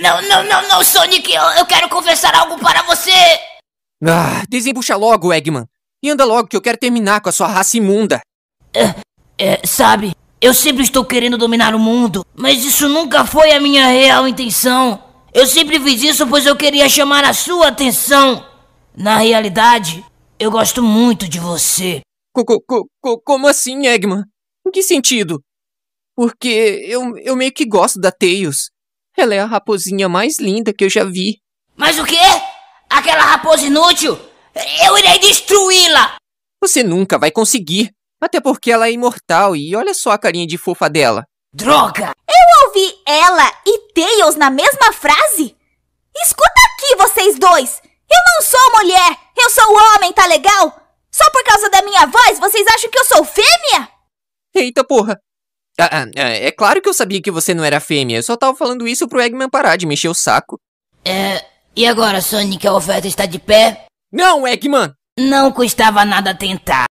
Não, não, não, não, Sonic! Eu, eu quero confessar algo para você! Ah, desembucha logo, Eggman. E anda logo que eu quero terminar com a sua raça imunda. É, é, sabe, eu sempre estou querendo dominar o mundo, mas isso nunca foi a minha real intenção. Eu sempre fiz isso pois eu queria chamar a sua atenção. Na realidade, eu gosto muito de você. Co -co -co Como assim, Eggman? Em que sentido? Porque eu, eu meio que gosto da Tails. Ela é a raposinha mais linda que eu já vi. Mas o quê? Aquela raposa inútil? Eu irei destruí-la! Você nunca vai conseguir. Até porque ela é imortal e olha só a carinha de fofa dela. Droga! Eu ouvi ela e Tails na mesma frase? Escuta aqui, vocês dois! Eu não sou mulher! Eu sou homem, tá legal? Só por causa da minha voz, vocês acham que eu sou fêmea? Eita porra! Ah, ah é, é claro que eu sabia que você não era fêmea. Eu só tava falando isso pro Eggman parar de mexer o saco. É. E agora, Sonic, a oferta está de pé? Não, Eggman! Não custava nada tentar.